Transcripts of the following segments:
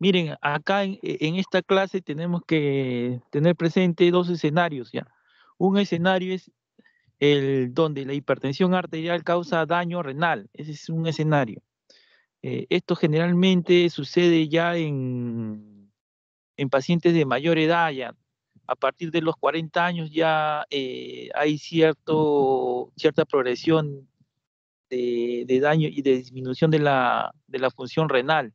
Miren, acá e, en, esta clase tenemos que tener presente dos escenarios, ¿ya? Un escenario es el donde la hipertensión arterial causa daño renal, ese es un escenario. Eh, esto generalmente sucede ya en, en pacientes de mayor edad, ya, a partir de los 40 años ya eh, hay cierto, cierta progresión de, daño y de disminución de la función renal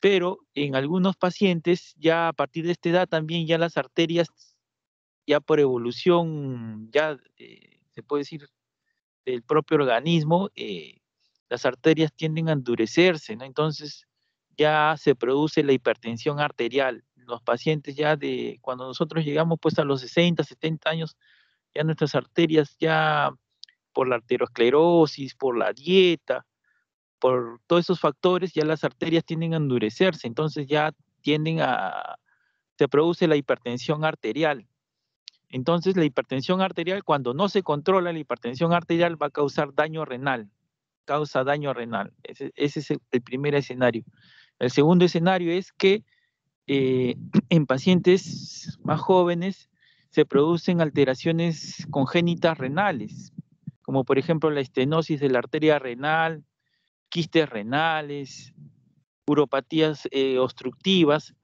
pero en algunos pacientes ya a partir de esta edad también ya las arterias, ya por evolución, ya eh, se puede decir del propio organismo, eh, las arterias tienden a endurecerse, Entonces ya se produce la hipertensión arterial. Los pacientes ya de cuando nosotros llegamos pues a los 60, 70 años, ya nuestras arterias ya por la arteriosclerosis, por la dieta, por todos esos factores ya las arterias tienden a endurecerse, entonces ya tienden a, se produce la hipertensión arterial. Entonces la hipertensión arterial, cuando no se controla la hipertensión arterial, va a causar daño renal, causa daño renal. Ese, es el primer escenario. El segundo escenario es que eh, en pacientes más jóvenes se producen alteraciones congénitas renales, como por ejemplo la estenosis de la arteria renal, quistes renales, uropatías eh, obstructivas.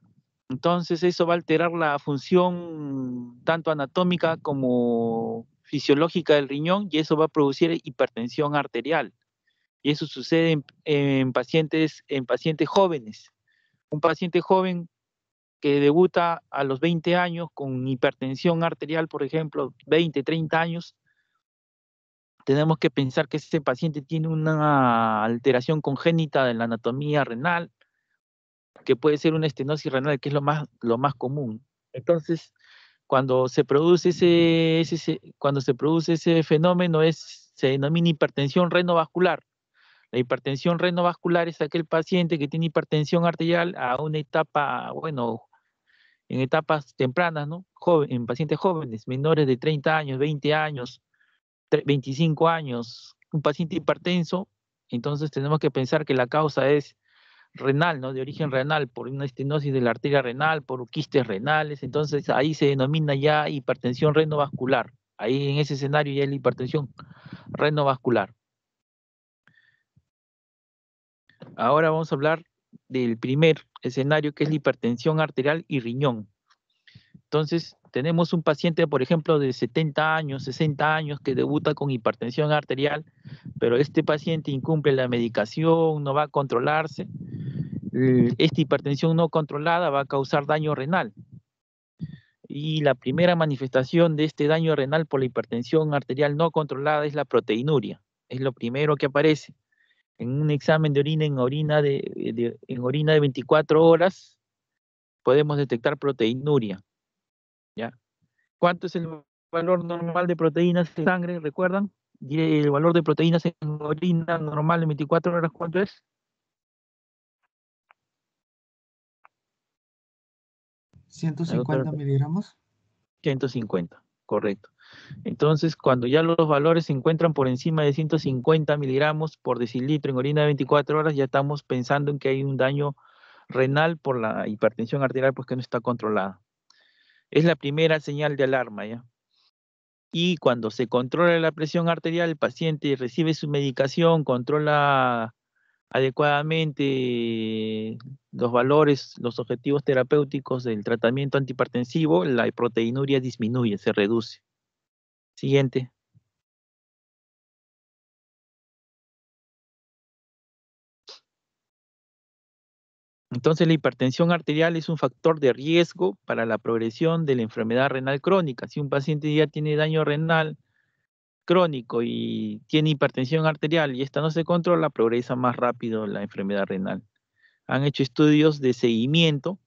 Entonces eso va a alterar la función tanto anatómica como fisiológica del riñón y eso va a producir hipertensión arterial. Y eso sucede pacientes, en pacientes jóvenes. Un paciente joven que debuta a los 20 años con hipertensión arterial, por ejemplo, 20, 30 años, tenemos que pensar que ese paciente tiene una alteración congénita de la anatomía renal, que puede ser una estenosis renal, que es lo más, lo más común. Entonces, cuando se produce ese, ese, cuando se produce ese fenómeno, es, se denomina hipertensión renovascular. La hipertensión renovascular es aquel paciente que tiene hipertensión arterial a una etapa, bueno, en etapas tempranas, ¿no? en pacientes jóvenes, menores de 30 años, 20 años, 25 años, un paciente hipertenso, entonces tenemos que pensar que la causa es renal, ¿no? De origen renal, por una estenosis de la arteria renal, por quistes renales, entonces ahí se denomina ya hipertensión renovascular. Ahí en ese escenario ya es la hipertensión renovascular. Ahora vamos a hablar del primer escenario que es la hipertensión arterial y riñón. Entonces, tenemos un paciente, por ejemplo, de 70 años, 60 años, que debuta con hipertensión arterial, pero este paciente incumple la medicación, no va a controlarse, eh, esta hipertensión no controlada va a causar daño renal. Y la primera manifestación de este daño renal por la hipertensión arterial no controlada es la proteinuria. Es lo primero que aparece. En un examen de orina en orina de, 24 horas podemos detectar proteinuria. ¿ya? ¿Cuánto es el valor normal de proteínas en sangre? ¿Recuerdan? El valor de proteínas en orina normal en 24 horas, ¿cuánto es? ¿150 miligramos? 150, correcto. Entonces, cuando ya los valores se encuentran por encima de 150 miligramos por decilitro en orina de 24 horas, ya estamos pensando en que hay un daño renal por la hipertensión arterial pues que no está controlada. Es la primera señal de alarma, ¿ya? Y cuando se controla la presión arterial, el paciente recibe su medicación, controla adecuadamente los valores, los objetivos terapéuticos del tratamiento antihipertensivo, la proteinuria disminuye, se reduce. Siguiente. Entonces, la hipertensión arterial es un factor de riesgo para la progresión de la enfermedad renal crónica. Si un paciente ya tiene daño renal crónico y tiene hipertensión arterial y esta no se controla, progresa más rápido la enfermedad renal. Han hecho estudios de seguimiento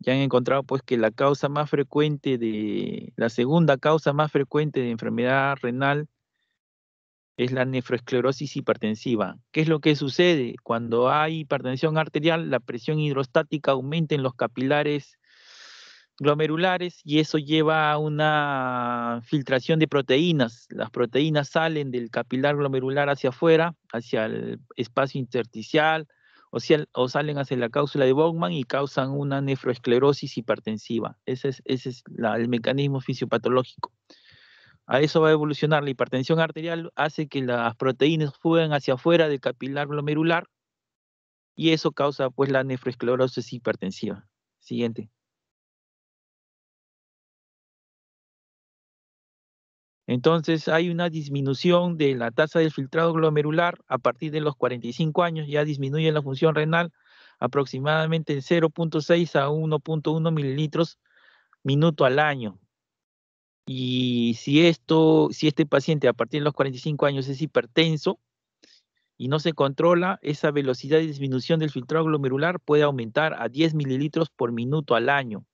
y han encontrado pues que la causa más frecuente de la segunda causa más frecuente de enfermedad renal es la nefroesclerosis hipertensiva. ¿Qué es lo que sucede? Cuando hay hipertensión arterial, la presión hidrostática aumenta en los capilares glomerulares y eso lleva a una filtración de proteínas. Las proteínas salen del capilar glomerular hacia afuera, hacia el espacio intersticial o, salen hacia la cápsula de Bowman y causan una nefroesclerosis hipertensiva. Ese es, el mecanismo fisiopatológico a eso va a evolucionar. La hipertensión arterial hace que las proteínas fugan hacia afuera del capilar glomerular y eso causa pues la nefroesclerosis hipertensiva. Siguiente. Entonces hay una disminución de la tasa de filtrado glomerular a partir de los 45 años, ya disminuye la función renal aproximadamente en 0.6 a 1.1 mililitros minuto al año. Y si, esto, si este paciente a partir de los 45 años es hipertenso y no se controla, esa velocidad de disminución del filtrado glomerular puede aumentar a 10 mililitros por minuto al año.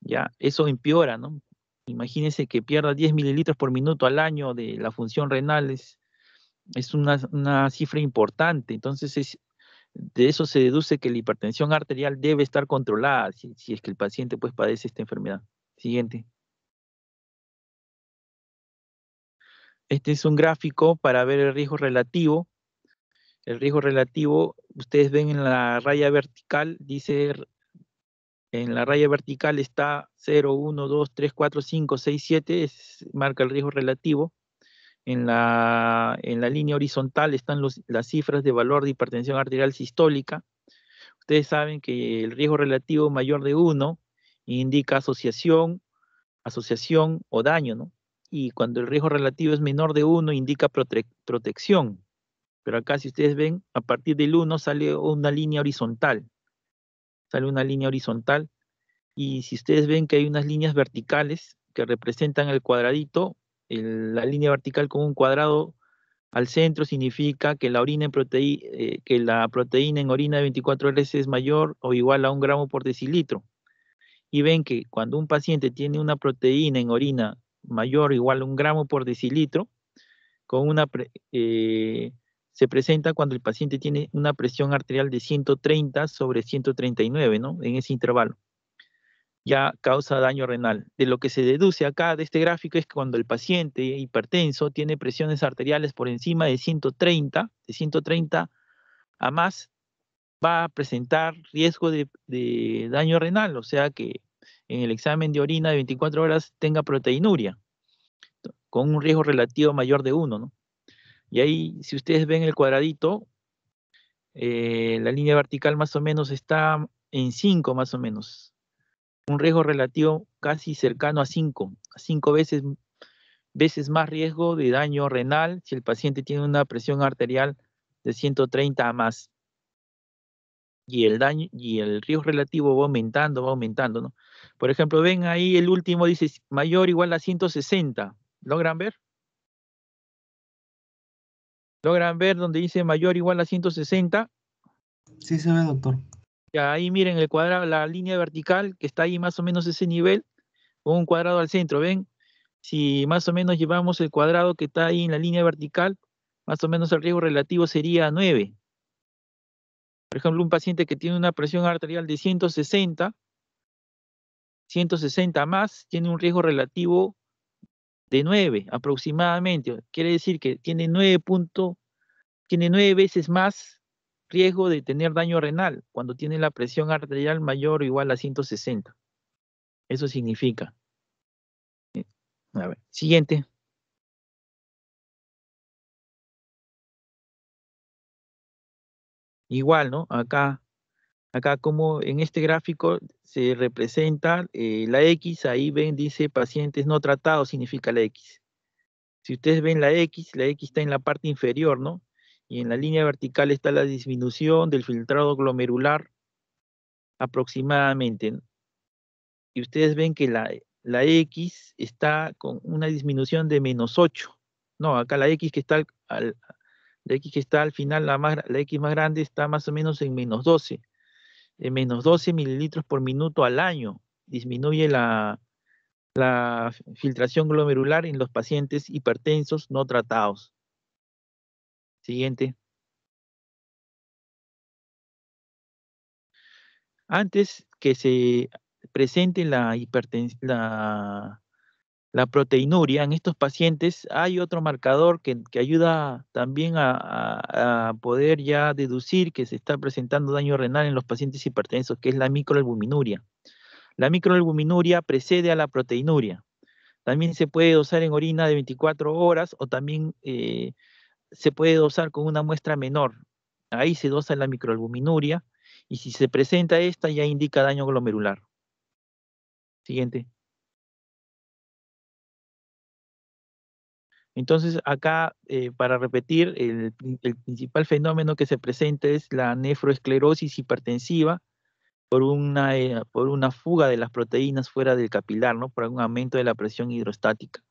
Ya, eso empeora, ¿no? Imagínense que pierda 10 mililitros por minuto al año de la función renal, es, una, cifra importante. Entonces, es, de eso se deduce que la hipertensión arterial debe estar controlada si, si es que el paciente pues, padece esta enfermedad. Siguiente. Este es un gráfico para ver el riesgo relativo. El riesgo relativo, ustedes ven en la raya vertical, dice, en la raya vertical está 0, 1, 2, 3, 4, 5, 6, 7, marca el riesgo relativo. En la, línea horizontal están las cifras de valor de hipertensión arterial sistólica. Ustedes saben que el riesgo relativo mayor de 1 indica asociación, asociación o daño, ¿no? y cuando el riesgo relativo es menor de 1 indica protección. Pero acá si ustedes ven, a partir del 1 sale una línea horizontal. Sale una línea horizontal y si ustedes ven que hay unas líneas verticales que representan el cuadradito, la línea vertical con un cuadrado al centro significa que la, orina eh, que la proteína en orina de 24 horas es mayor o igual a un gramo por decilitro. Y ven que cuando un paciente tiene una proteína en orina mayor o igual a un gramo por decilitro, con una eh, se presenta cuando el paciente tiene una presión arterial de 130 sobre 139, ¿no? En ese intervalo. Ya causa daño renal. De lo que se deduce acá de este gráfico es que cuando el paciente hipertenso tiene presiones arteriales por encima de 130, de 130 a más, va a presentar riesgo de daño renal, o sea que en el examen de orina de 24 horas tenga proteinuria, con un riesgo relativo mayor de 1, ¿no? Y ahí, si ustedes ven el cuadradito, eh, la línea vertical más o menos está en 5 más o menos. Un riesgo relativo casi cercano a 5, a 5 veces, veces más riesgo de daño renal si el paciente tiene una presión arterial de 130 a más y el daño y el riesgo relativo va aumentando, va aumentando, ¿no? Por ejemplo, ven ahí el último dice mayor o igual a 160. ¿Logran ver? ¿Logran ver donde dice mayor o igual a 160? Sí se ve, doctor. Ya, ahí miren el cuadrado, la línea vertical que está ahí más o menos ese nivel, con un cuadrado al centro, ¿ven? Si más o menos llevamos el cuadrado que está ahí en la línea vertical, más o menos el riesgo relativo sería 9. Por ejemplo, un paciente que tiene una presión arterial de 160, 160 más, tiene un riesgo relativo de 9 aproximadamente. Quiere decir que tiene 9, tiene 9 veces más riesgo de tener daño renal cuando tiene la presión arterial mayor o igual a 160. Eso significa. Eh, a ver, siguiente. Igual, ¿no? Acá, acá como en este gráfico se representa eh, la X, ahí ven, dice pacientes no tratados, significa la X. Si ustedes ven la X, la X está en la parte inferior, ¿no? Y en la línea vertical está la disminución del filtrado glomerular aproximadamente. Y ustedes ven que la, la X está con una disminución de menos 8. No, acá la X que está al, la X que está al final, la, la X más grande está más o menos en menos 12. En menos 12 mililitros por minuto al año. Disminuye la, la filtración glomerular en los pacientes hipertensos no tratados. Siguiente. Antes que se presente la, hipertensión, la proteinuria en estos pacientes, hay otro marcador que, ayuda también a, poder ya deducir que se está presentando daño renal en los pacientes hipertensos, que es la microalbuminuria. La microalbuminuria precede a la proteinuria. También se puede dosar en orina de 24 horas o también eh, se puede dosar con una muestra menor. Ahí se dosa la microalbuminuria y si se presenta esta ya indica daño glomerular. Siguiente. Entonces, acá, eh, para repetir, el, principal fenómeno que se presenta es la nefroesclerosis hipertensiva por una, eh, por una fuga de las proteínas fuera del capilar, ¿no? Por un aumento de la presión hidrostática.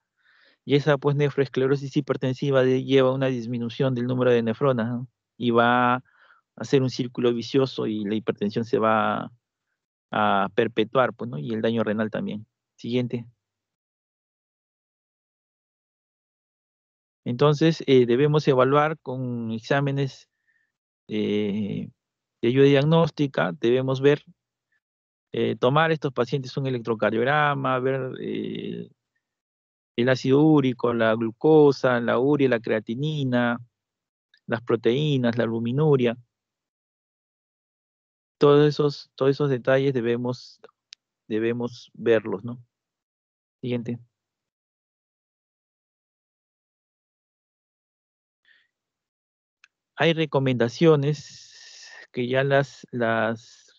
Y esa, pues, nefroesclerosis hipertensiva lleva a una disminución del número de nefronas y va a hacer un círculo vicioso y la hipertensión se va a perpetuar, pues, ¿no? Y el daño renal también. Siguiente. Entonces, eh, debemos evaluar con exámenes eh, de ayuda diagnóstica, debemos ver, eh, tomar estos pacientes un electrocardiograma, ver el ácido úrico, la glucosa, la urea, la creatinina, las proteínas, la luminuria. Todos esos, todos esos detalles debemos, debemos verlos, ¿no? Siguiente. hay recomendaciones que ya las, las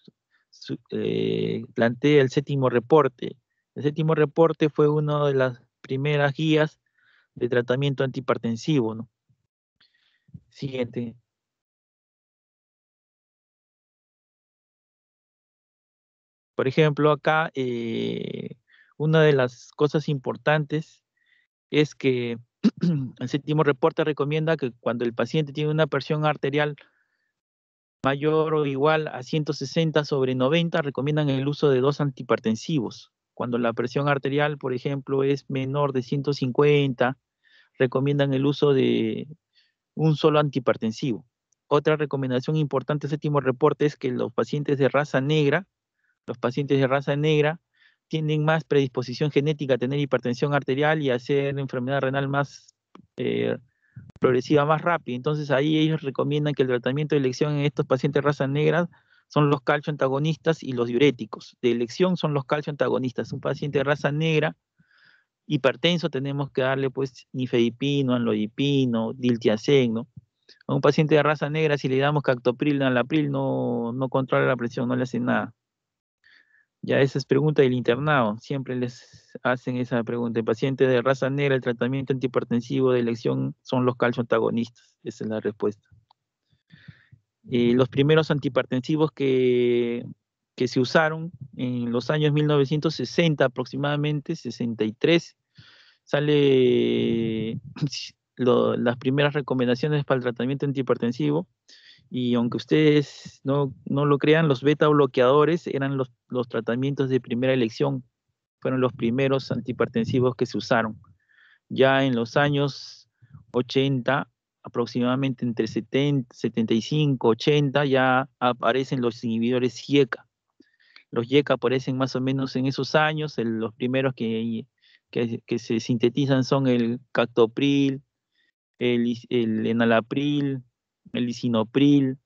eh, plantea el séptimo reporte. El séptimo reporte fue una de las primeras guías de tratamiento antihipertensivo. Siguiente. Por ejemplo, acá eh, una de las cosas importantes es que El séptimo reporte recomienda que cuando el paciente tiene una presión arterial mayor o igual a 160 sobre 90, recomiendan el uso de dos antihipertensivos. Cuando la presión arterial, por ejemplo, es menor de 150, recomiendan el uso de un solo antihipertensivo. Otra recomendación importante, del séptimo reporte, es que los pacientes de raza negra, los pacientes de raza negra tienen más predisposición genética a tener hipertensión arterial y a hacer enfermedad renal más eh, progresiva, más rápida. Entonces ahí ellos recomiendan que el tratamiento de elección en estos pacientes de raza negra son los calcioantagonistas y los diuréticos. De elección son los calcioantagonistas. Un paciente de raza negra hipertenso tenemos que darle pues nifedipino, anlodipino, diltiazem, A un paciente de raza negra si le damos cactopril, enalapril, no, no controla la presión, no le hace nada. Ya esa es pregunta del internado. Siempre les hacen esa pregunta. El paciente de raza negra, el tratamiento antihipertensivo de elección son los calcioantagonistas. Esa es la respuesta. los primeros antihipertensivos que, que se usaron en los años 1960 aproximadamente, 63, sale las primeras recomendaciones para el tratamiento antihipertensivo y aunque ustedes no, lo crean, los beta bloqueadores eran los, tratamientos de primera elección, fueron los primeros antihipertensivos que se usaron. Ya en los años 80, aproximadamente entre 70, 75, 80, ya aparecen los inhibidores IECA. Los IECA aparecen más o menos en esos años, los primeros que, se sintetizan son el cactopril, el enalapril, el lisinopril,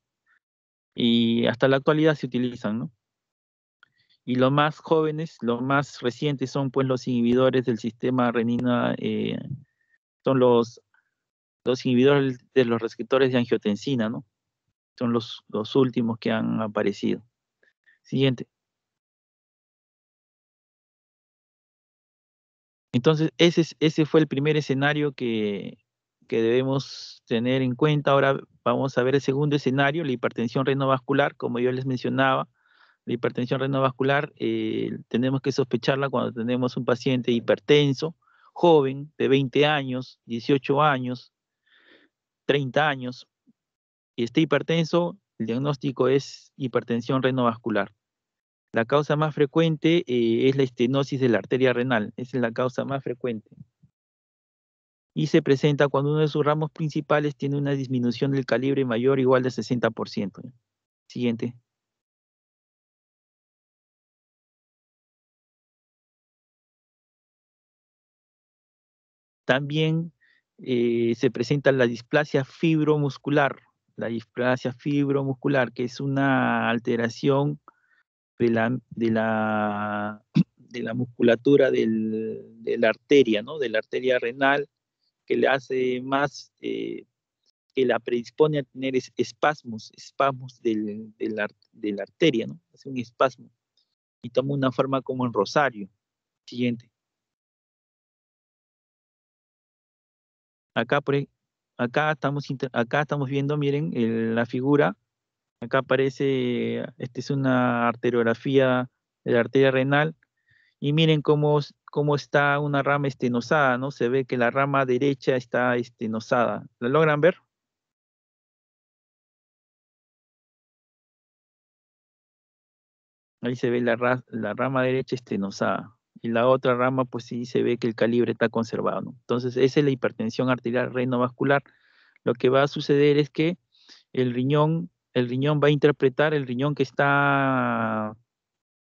y hasta la actualidad se utilizan, ¿no? Y los más jóvenes, los más recientes son pues los inhibidores del sistema renina, eh, son los, los inhibidores de los receptores de angiotensina, ¿no? Son los, los últimos que han aparecido. Siguiente. Entonces, ese, ese fue el primer escenario que, que debemos tener en cuenta. Ahora vamos a ver el segundo escenario, la hipertensión renovascular, como yo les mencionaba. La hipertensión renovascular eh, tenemos que sospecharla cuando tenemos un paciente hipertenso, joven, de 20 años, 18 años, 30 años, y esté hipertenso, el diagnóstico es hipertensión renovascular. La causa más frecuente eh, es la estenosis de la arteria renal, esa es la causa más frecuente y se presenta cuando uno de sus ramos principales tiene una disminución del calibre mayor igual de 60%. Siguiente. También eh, se presenta la displasia fibromuscular, la displasia fibromuscular, que es una alteración de la, musculatura de la arteria, ¿no? de la arteria renal que le hace más, eh, que la predispone a tener espasmos, espasmos de la arteria, ¿no? Hace un espasmo y toma una forma como el rosario. Siguiente. Acá, acá, estamos, acá estamos viendo, miren, la figura. Acá aparece, esta es una arteriografía de la arteria renal y miren cómo, cómo está una rama estenosada, ¿no? Se ve que la rama derecha está estenosada. ¿La logran ver? Ahí se ve la, rama derecha estenosada. Y la otra rama, pues sí se ve que el calibre está conservado. ¿no? Entonces, esa es la hipertensión arterial renovascular. Lo que va a suceder es que el riñón, el riñón va a interpretar el riñón que está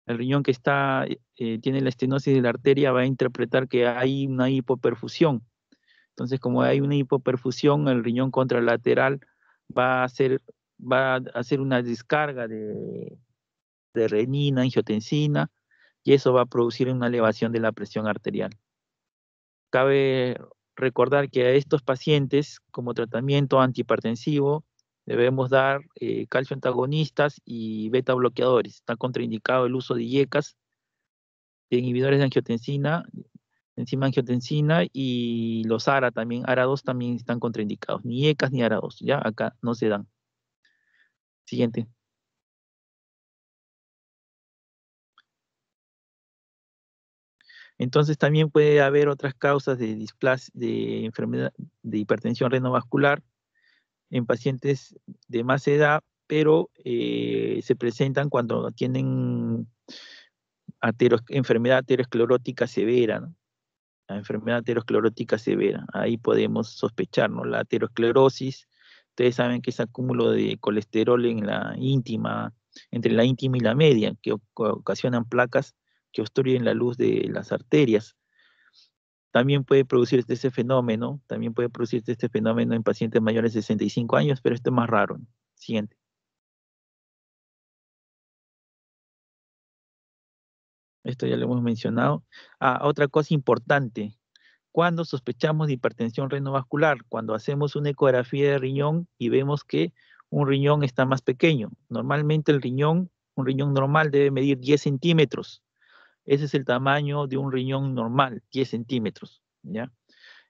el riñón que está, eh, eh, tiene la estenosis de la arteria va a interpretar que hay una hipoperfusión. Entonces, como hay una hipoperfusión, el riñón contralateral va a hacer, va a hacer una descarga de, de renina, angiotensina, y eso va a producir una elevación de la presión arterial. Cabe recordar que a estos pacientes, como tratamiento antihipertensivo, Debemos dar eh, calcio antagonistas y beta bloqueadores. Está contraindicado el uso de IECAS, de inhibidores de angiotensina, enzima angiotensina y los ARA también. ARA2 también están contraindicados. Ni IECAS ni ARA2. Ya acá no se dan. Siguiente. Entonces también puede haber otras causas de, de enfermedad de hipertensión renovascular, en pacientes de más edad, pero eh, se presentan cuando tienen enfermedad aterosclerótica severa, la enfermedad aterosclerótica severa. Ahí podemos sospecharnos La aterosclerosis, ustedes saben que es acúmulo de colesterol en la íntima, entre la íntima y la media, que ocasionan placas que obstruyen la luz de las arterias también puede producirse este fenómeno, también puede producirse este fenómeno en pacientes mayores de 65 años, pero esto es más raro. Siguiente. Esto ya lo hemos mencionado. Ah, otra cosa importante. Cuando sospechamos de hipertensión renovascular, cuando hacemos una ecografía de riñón y vemos que un riñón está más pequeño. Normalmente el riñón, un riñón normal debe medir 10 centímetros. Ese es el tamaño de un riñón normal, 10 centímetros, ¿ya?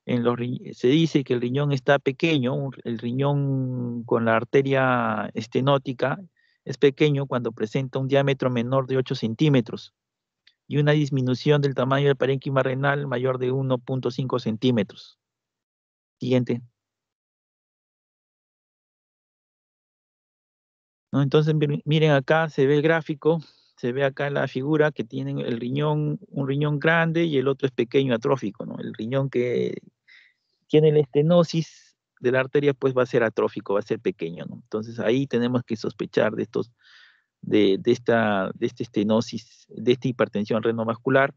En los, se dice que el riñón está pequeño, el riñón con la arteria estenótica es pequeño cuando presenta un diámetro menor de 8 centímetros y una disminución del tamaño del parénquima renal mayor de 1.5 centímetros. Siguiente. ¿No? Entonces miren acá, se ve el gráfico se ve acá la figura que tienen el riñón, un riñón grande y el otro es pequeño, atrófico, ¿no? El riñón que tiene la estenosis de la arteria, pues va a ser atrófico, va a ser pequeño, ¿no? Entonces ahí tenemos que sospechar de estos, de, esta, de estenosis, de esta hipertensión renovascular.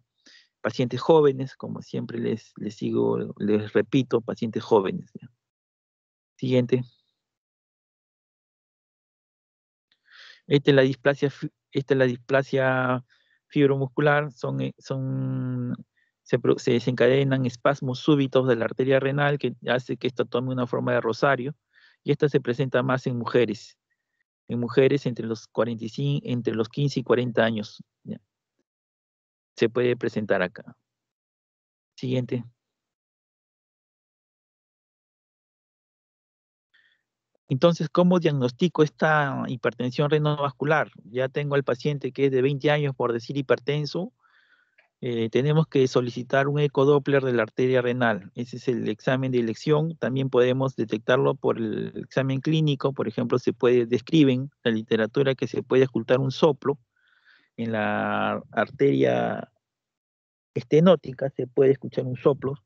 Pacientes jóvenes, como siempre les, les sigo, les repito, pacientes jóvenes. Siguiente. Esta es la displasia esta es la displasia fibromuscular, son, eh, son, se, desencadenan espasmos súbitos de la arteria renal que hace que esta tome una forma de rosario y esta se presenta más en mujeres, en mujeres entre los, 45, entre los 15 y 40 años. Se puede presentar acá. Siguiente. Entonces, ¿cómo diagnostico esta hipertensión renovascular? Ya tengo al paciente que es de 20 años, por decir hipertenso. Eh, tenemos que solicitar un ecodoppler de la arteria renal. Ese es el examen de elección. También podemos detectarlo por el examen clínico. Por ejemplo, se puede, describen la literatura que se puede ocultar un soplo en la arteria estenótica, se puede escuchar un soplo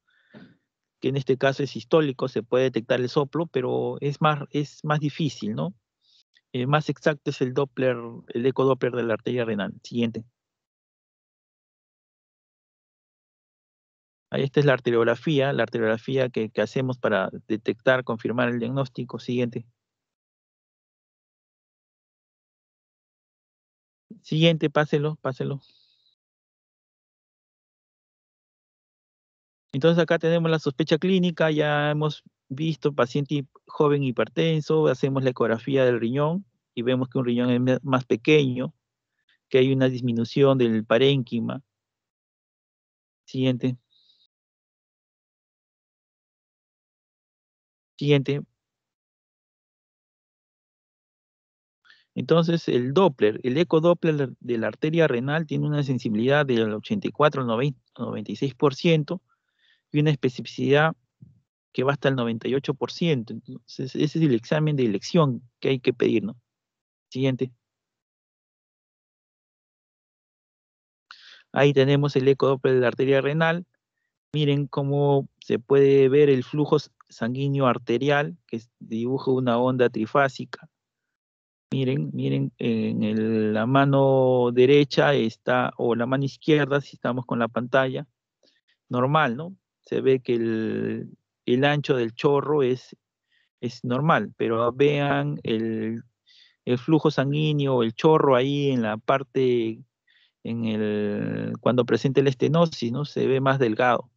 que en este caso es histólico, se puede detectar el soplo, pero es más, es más difícil, ¿no? Eh, más exacto es el Doppler, el ecodoppler de la arteria renal. Siguiente. Ahí esta es la arteriografía, la arteriografía que, que hacemos para detectar, confirmar el diagnóstico. Siguiente. Siguiente, páselo, páselo. Entonces acá tenemos la sospecha clínica, ya hemos visto paciente joven hipertenso, hacemos la ecografía del riñón y vemos que un riñón es más pequeño, que hay una disminución del parénquima. Siguiente. Siguiente. Entonces, el Doppler, el eco Doppler de la arteria renal tiene una sensibilidad del 84 al 96%, y una especificidad que va hasta el 98%. Entonces, ese es el examen de elección que hay que pedir, ¿no? Siguiente. Ahí tenemos el eco Doppler de la arteria renal. Miren cómo se puede ver el flujo sanguíneo arterial, que dibuja una onda trifásica. Miren, miren, en la mano derecha está, o la mano izquierda, si estamos con la pantalla, normal, ¿no? se ve que el, ancho del chorro es, es normal, pero vean el, flujo sanguíneo, el chorro ahí en la parte, en el, cuando presenta la estenosis, ¿no? se ve más delgado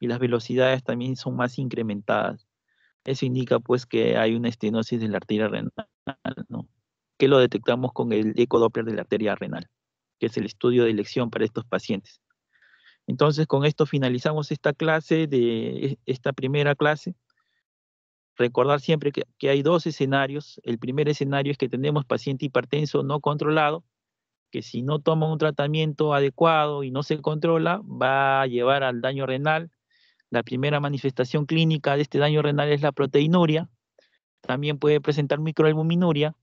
y las velocidades también son más incrementadas. Eso indica pues que hay una estenosis de la arteria renal, ¿no? que lo detectamos con el ecodoppler de la arteria renal, que es el estudio de elección para estos pacientes. Entonces, con esto finalizamos esta clase, de e, esta primera clase. Recordar siempre que, hay dos escenarios. El primer escenario es que tenemos paciente hipertenso no controlado, que si no toma un tratamiento adecuado y no se controla, va a llevar al daño renal. La primera manifestación clínica de este daño renal es la proteinuria. También puede presentar microalbuminuria,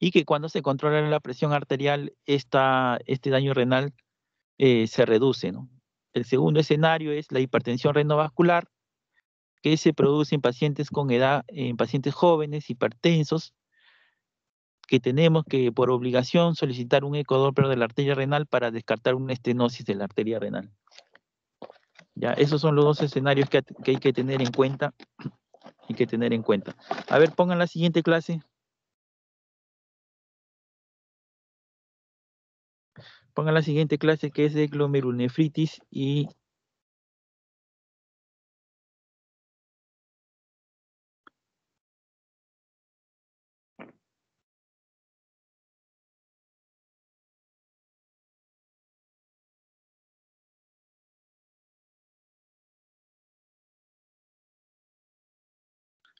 y que cuando se controla la presión arterial, esta, este daño renal eh, se reduce. El segundo escenario es la hipertensión renovascular, que se produce en pacientes con edad, en pacientes jóvenes, hipertensos, que tenemos que por obligación solicitar un ecodoppler de la arteria renal para descartar una estenosis de la arteria renal. Ya, esos son los dos escenarios que, que hay que tener en cuenta. Hay que tener en cuenta. A ver, pongan la siguiente clase. pongan la siguiente clase que es de glomerulonefritis y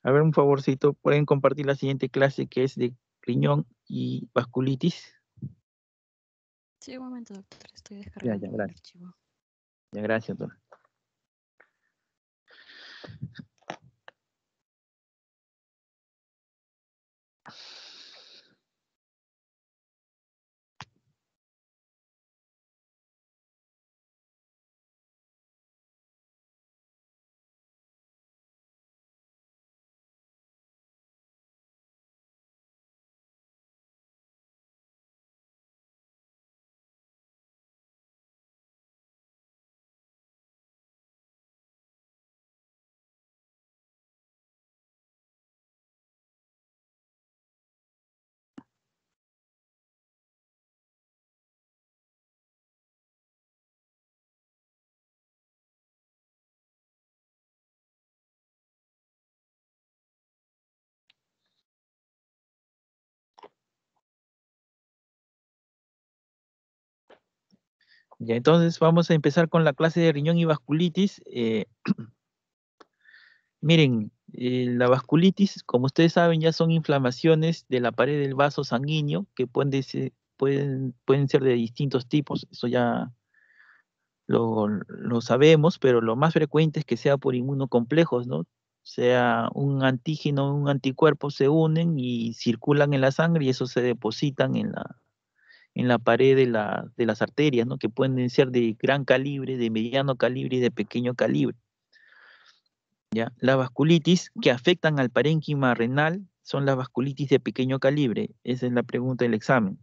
A ver, un favorcito, pueden compartir la siguiente clase que es de riñón y vasculitis. Sí, un momento, doctor. Estoy descargando el archivo. Ya, gracias, doctor. entonces vamos a empezar con la clase de riñón y vasculitis. Eh, miren, eh, la vasculitis, como ustedes saben, ya son inflamaciones de la pared del vaso sanguíneo que pueden, ser de distintos tipos. Eso ya lo, lo, sabemos, pero lo más frecuente es que sea por inmunocomplejos, ¿no? sea un antígeno, un anticuerpo, se unen y circulan en la sangre y eso se depositan en la, en la pared de, las arterias, ¿no? que pueden ser de gran calibre, de mediano calibre y de pequeño calibre. ¿ya? Las vasculitis que afectan al parénquima renal son las vasculitis de pequeño calibre. Esa es la pregunta del examen.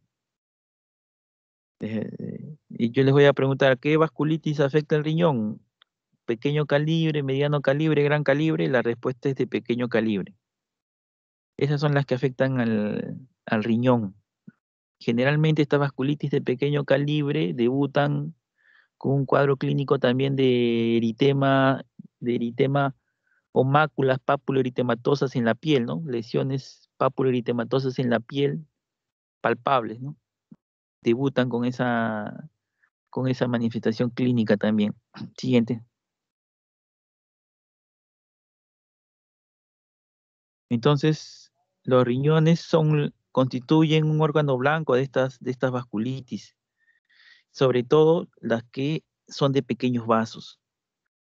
Eh, eh, y yo les voy a preguntar, ¿qué vasculitis afecta el riñón? ¿Pequeño calibre, mediano calibre, gran calibre? La respuesta es de pequeño calibre. Esas son las que afectan al riñón. Generalmente esta vasculitis de pequeño calibre debutan con un cuadro clínico también de eritema, de eritema o máculas papuloeritematosas en la piel, ¿no? Lesiones papuloeritematosas en la piel palpables, ¿no? Debutan con esa, con esa manifestación clínica también. Siguiente. Entonces, los riñones son constituyen un órgano blanco de estas, de estas vasculitis, sobre todo las que son de pequeños vasos.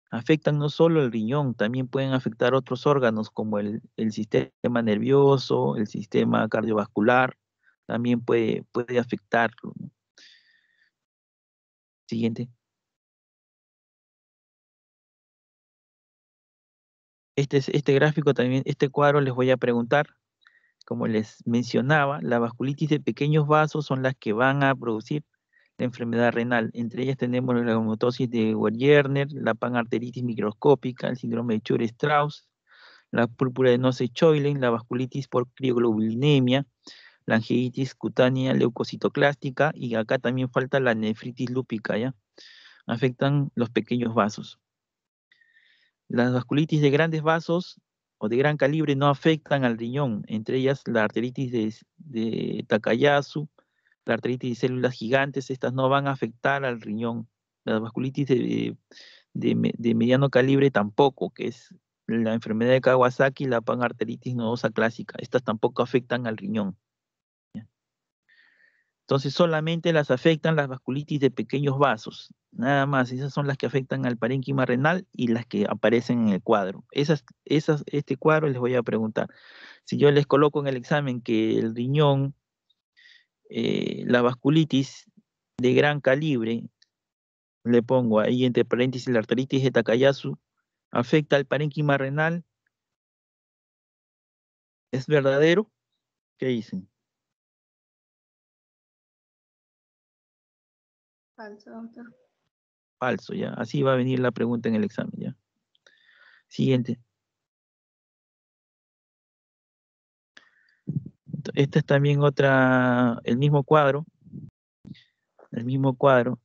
Afectan no solo el riñón, también pueden afectar otros órganos como el, sistema nervioso, el sistema cardiovascular, también puede, puede afectarlo. Siguiente. Este, este gráfico también, este cuadro les voy a preguntar como les mencionaba, la vasculitis de pequeños vasos son las que van a producir la enfermedad renal. Entre ellas tenemos la gomotosis de Werner, la panarteritis microscópica, el síndrome de Chure-Strauss, la púrpura de Noce-Choilen, la vasculitis por crioglobulinemia, la angitis cutánea leucocitoclástica y acá también falta la nefritis lúpica, ¿ya? Afectan los pequeños vasos. Las vasculitis de grandes vasos o de gran calibre no afectan al riñón, entre ellas la arteritis de, Takayasu, la arteritis de células gigantes, estas no van a afectar al riñón. La vasculitis de, de mediano calibre tampoco, que es la enfermedad de Kawasaki, la panarteritis nodosa clásica, estas tampoco afectan al riñón. Entonces solamente las afectan las vasculitis de pequeños vasos, nada más. Esas son las que afectan al parénquima renal y las que aparecen en el cuadro. Esas, esas, este cuadro les voy a preguntar. Si yo les coloco en el examen que el riñón, eh, la vasculitis de gran calibre, le pongo ahí entre paréntesis la arteritis de Takayasu, afecta al parénquima renal, ¿es verdadero? ¿Qué dicen? Falso, Falso, ya. Así va a venir la pregunta en el examen, ya. Siguiente. Esta es también otra, el mismo cuadro. El mismo cuadro.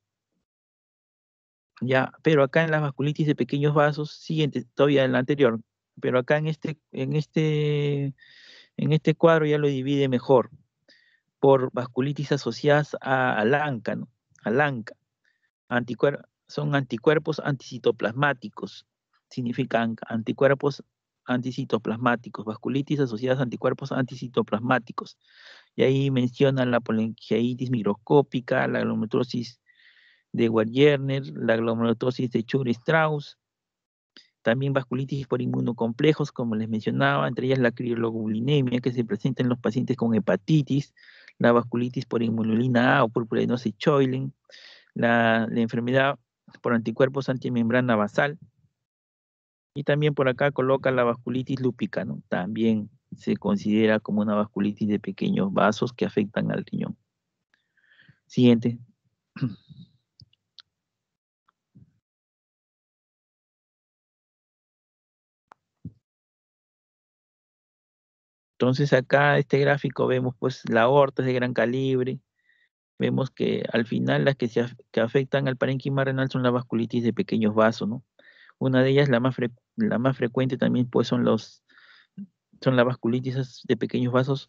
Ya, pero acá en las vasculitis de pequeños vasos, siguiente, todavía en la anterior, pero acá en este, en este, en este cuadro ya lo divide mejor por vasculitis asociadas a, al áncano. ALANCA. son anticuerpos anticitoplasmáticos, significan anticuerpos anticitoplasmáticos, vasculitis asociadas a anticuerpos anticitoplasmáticos. Y ahí mencionan la polingiitis microscópica, la glomerulosis de Werner, la glomerulosis de Chur-Strauss, también vasculitis por inmunocomplejos, como les mencionaba, entre ellas la crioglobulinemia que se presenta en los pacientes con hepatitis, la vasculitis por inmunolina A o de Choiling, la, la, enfermedad por anticuerpos antimembrana basal. Y también por acá coloca la vasculitis lúpica, ¿no? También se considera como una vasculitis de pequeños vasos que afectan al riñón. Siguiente. Entonces acá este gráfico vemos pues la aorta es de gran calibre, vemos que al final las que, se, afectan al parénquima renal son la vasculitis de pequeños vasos, ¿no? Una de ellas, la más, la más frecuente también pues son los son las vasculitis de pequeños vasos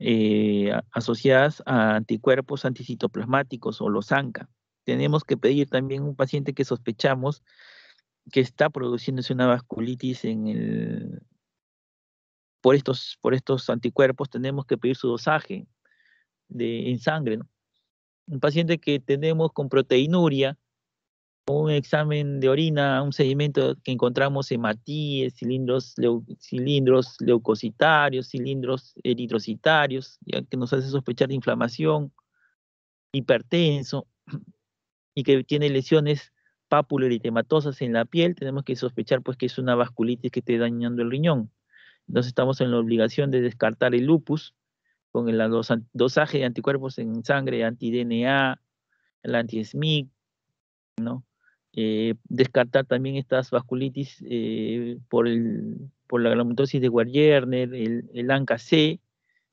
eh, asociadas a anticuerpos anticitoplasmáticos o los ANCA. Tenemos que pedir también un paciente que sospechamos que está produciéndose una vasculitis en el, por estos, por estos anticuerpos tenemos que pedir su dosaje de, en sangre. Un paciente que tenemos con proteinuria, un examen de orina, un sedimento que encontramos hematíes, eh, cilindros, cilindros leucocitarios, cilindros eritrocitarios, ya que nos hace sospechar de inflamación, hipertenso y que tiene lesiones papuloeritematosas en la piel, tenemos que sospechar pues que es una vasculitis que esté dañando el riñón. Entonces estamos en la obligación de descartar el lupus con el dosaje de anticuerpos en sangre, anti-DNA, el anti-SMIC, ¿no? Eh, descartar también estas vasculitis eh, por, la glomerulosis de Werner, el, el ANCA-C,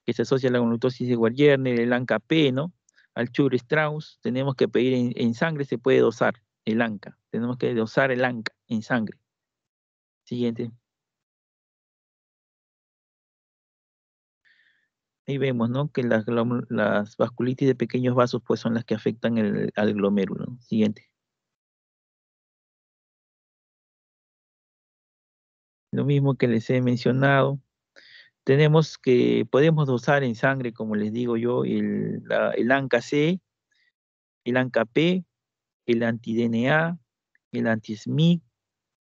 que se asocia a la glomerulosis de Werner, el ANCA-P, ¿no? Al Chur-Strauss, tenemos que pedir en, sangre, se puede dosar el ANCA, tenemos que dosar el ANCA en sangre. Siguiente. ahí vemos, Que las, las vasculitis de pequeños vasos, pues, son las que afectan al glomérulo. Siguiente. Lo mismo que les he mencionado. Tenemos que, podemos dosar en sangre, como les digo yo, el, el ANCA-C, el ANCA-P, el anti-DNA, el anti-SMIC,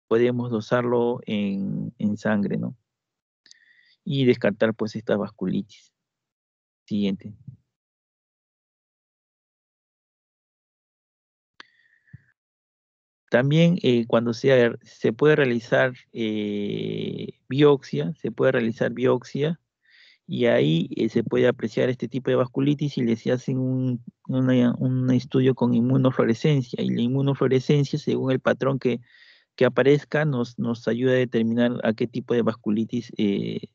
podemos dosarlo en, en sangre, ¿no? y descartar pues esta vasculitis siguiente. También eh, cuando se puede realizar eh, biopsia, se puede realizar biopsia y ahí eh, se puede apreciar este tipo de vasculitis y les hacen un, estudio con inmunofluorescencia y la inmunofluorescencia según el patrón que, aparezca nos, nos ayuda a determinar a qué tipo de vasculitis eh,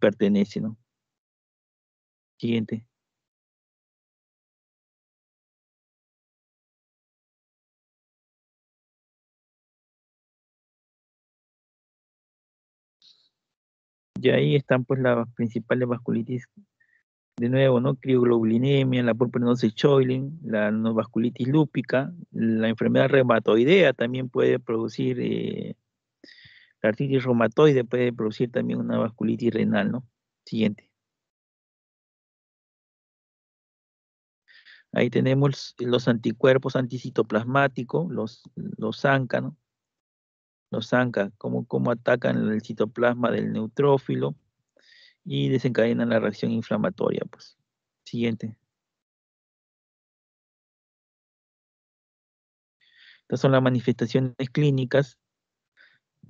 pertenece. ¿no? siguiente Y ahí están pues las principales vasculitis, de nuevo, ¿no? Crioglobulinemia, la purpurinosis Choiling, la vasculitis lúpica, la enfermedad reumatoidea también puede producir, eh, la artritis reumatoide puede producir también una vasculitis renal, ¿no? Siguiente. Ahí tenemos los anticuerpos anticitoplasmáticos, los, los ANCA, ¿no? Los ANCA, cómo, atacan el citoplasma del neutrófilo y desencadenan la reacción inflamatoria. Pues. Siguiente. Estas son las manifestaciones clínicas.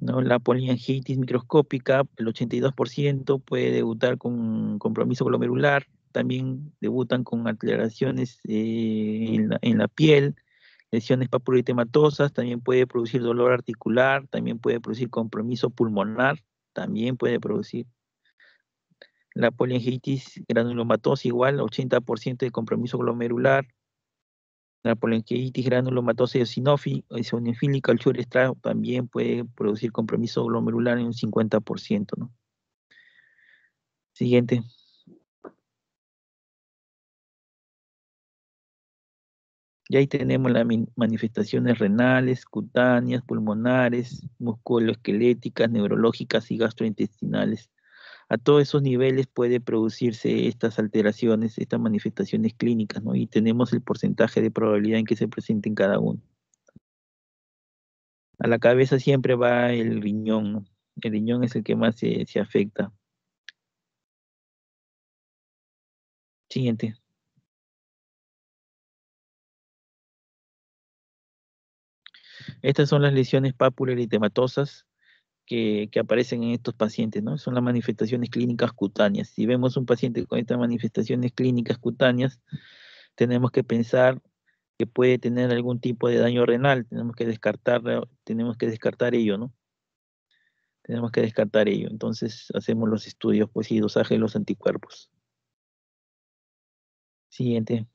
¿no? La poliangitis microscópica, el 82% puede debutar con compromiso glomerular, también debutan con alteraciones eh, en, la, piel, lesiones papuroitematosas, también puede producir dolor articular, también puede producir compromiso pulmonar, también puede producir la poliangitis granulomatosa igual, 80% de compromiso glomerular, la poliangitis granulomatosa eosinofílica, el también puede producir compromiso glomerular en un 50%, Siguiente. Y ahí tenemos las manifestaciones renales, cutáneas, pulmonares, musculoesqueléticas, neurológicas y gastrointestinales. A todos esos niveles puede producirse estas alteraciones, estas manifestaciones clínicas, ¿no? Y tenemos el porcentaje de probabilidad en que se presenten cada uno. A la cabeza siempre va el riñón, El riñón es el que más se, se afecta. Siguiente. Estas son las lesiones y tematosas que aparecen en estos pacientes, ¿no? Son las manifestaciones clínicas cutáneas. Si vemos un paciente con estas manifestaciones clínicas cutáneas, tenemos que pensar que puede tener algún tipo de daño renal, tenemos que descartar, tenemos que descartar ello, ¿no? Tenemos que descartar ello. Entonces hacemos los estudios pues, y dosaje de los anticuerpos. Siguiente.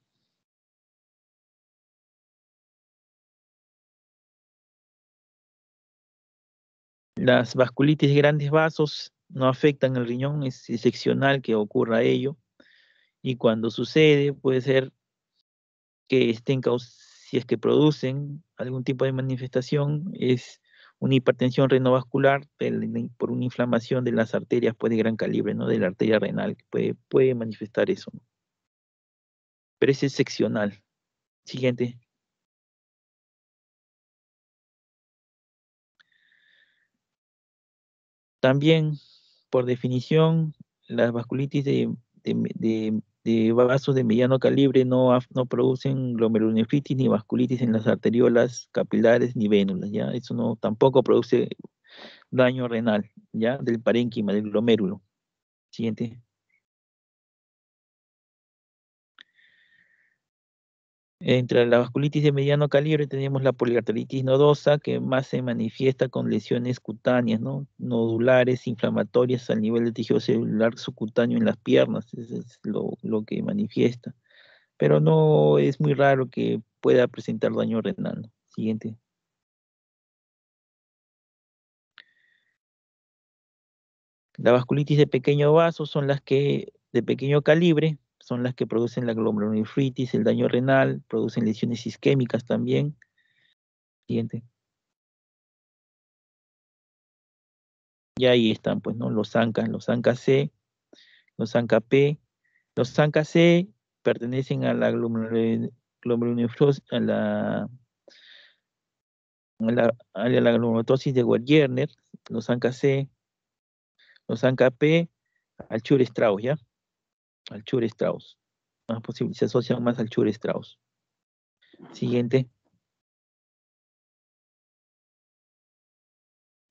Las vasculitis de grandes vasos no afectan el riñón, es excepcional que ocurra ello. Y cuando sucede, puede ser que estén si es que producen algún tipo de manifestación, es una hipertensión renovascular por una inflamación de las arterias pues, de gran calibre, ¿no? de la arteria renal, que puede, puede manifestar eso. Pero es excepcional. Siguiente. También, por definición, las vasculitis de, vasos de mediano calibre no, producen glomerulonefritis ni vasculitis en las arteriolas capilares ni vénulas, ¿ya? Eso no, tampoco produce daño renal, ¿ya? Del parénquima, del glomérulo. Siguiente. Entre la vasculitis de mediano calibre tenemos la poliarteritis nodosa, que más se manifiesta con lesiones cutáneas, ¿no? nodulares, inflamatorias al nivel del tejido celular subcutáneo en las piernas, eso es lo, lo que manifiesta. Pero no es muy raro que pueda presentar daño renal. Siguiente. La vasculitis de pequeño vaso son las que de pequeño calibre, son las que producen la glomerulonefritis, el daño renal, producen lesiones isquémicas también. Siguiente. Y ahí están, pues, ¿no? Los ANCAS, los ANCA C, los ANCA P. Los ANCA C pertenecen a la glomerulonefrosis, a la a la, de Werner, los ANCA C, los ANCA P, al Chur ¿ya? al Chure Strauss. Más pues posible, se asocian más al Chure Strauss. Siguiente.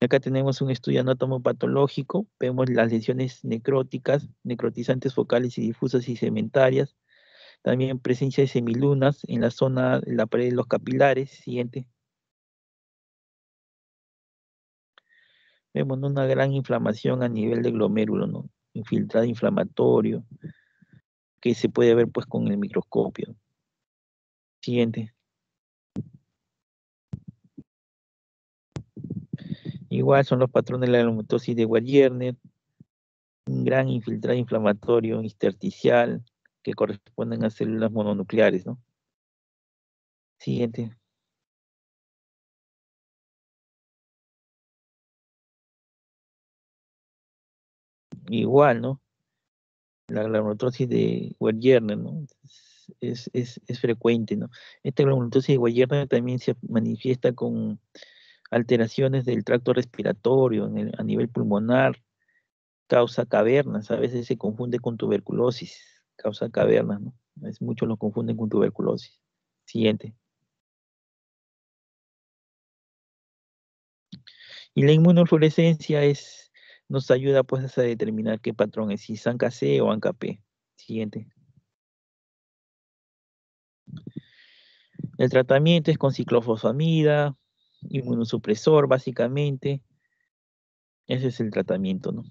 Acá tenemos un estudio anatomopatológico. patológico. Vemos las lesiones necróticas, necrotizantes focales y difusas y cementarias. También presencia de semilunas en la zona de la pared de los capilares. Siguiente. Vemos una gran inflamación a nivel de glomérulo, ¿no? infiltrado inflamatorio, que se puede ver pues con el microscopio. Siguiente. Igual son los patrones de la glomotosis de Wallierner, un gran infiltrado inflamatorio intersticial que corresponden a células mononucleares, ¿no? Siguiente. Igual, ¿no? la glomerulotosis de Werner, Es, frecuente, ¿no? Esta glomerulotosis de Werner también se manifiesta con alteraciones del tracto respiratorio a nivel pulmonar, causa cavernas, a veces se confunde con tuberculosis, causa cavernas, ¿no? Es, muchos lo confunden con tuberculosis. Siguiente. Y la inmunofluorescencia es nos ayuda pues a determinar qué patrón es, si es ANCA-C o ANCA-P. Siguiente. El tratamiento es con ciclofosfamida, inmunosupresor básicamente. Ese es el tratamiento, ¿no?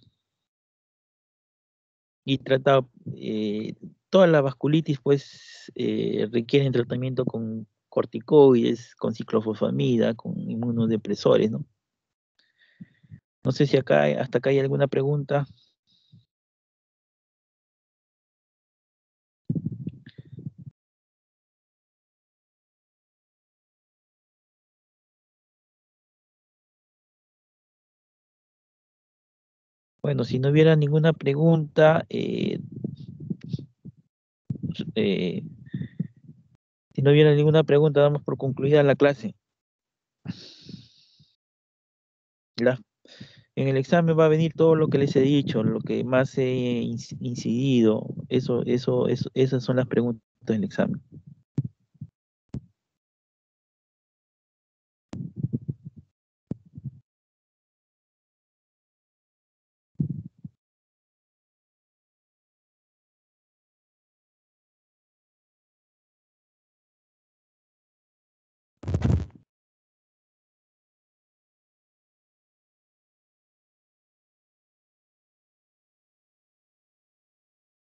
Y trata, eh, toda la vasculitis pues eh, requieren tratamiento con corticoides, con ciclofosfamida, con inmunodepresores, ¿no? No sé si acá, hasta acá hay alguna pregunta. Bueno, si no hubiera ninguna pregunta, eh, eh si no hubiera ninguna pregunta, damos por concluida la clase. En el examen va a venir todo lo que les he dicho, lo que más he incidido. Eso, eso, esas son las preguntas del examen.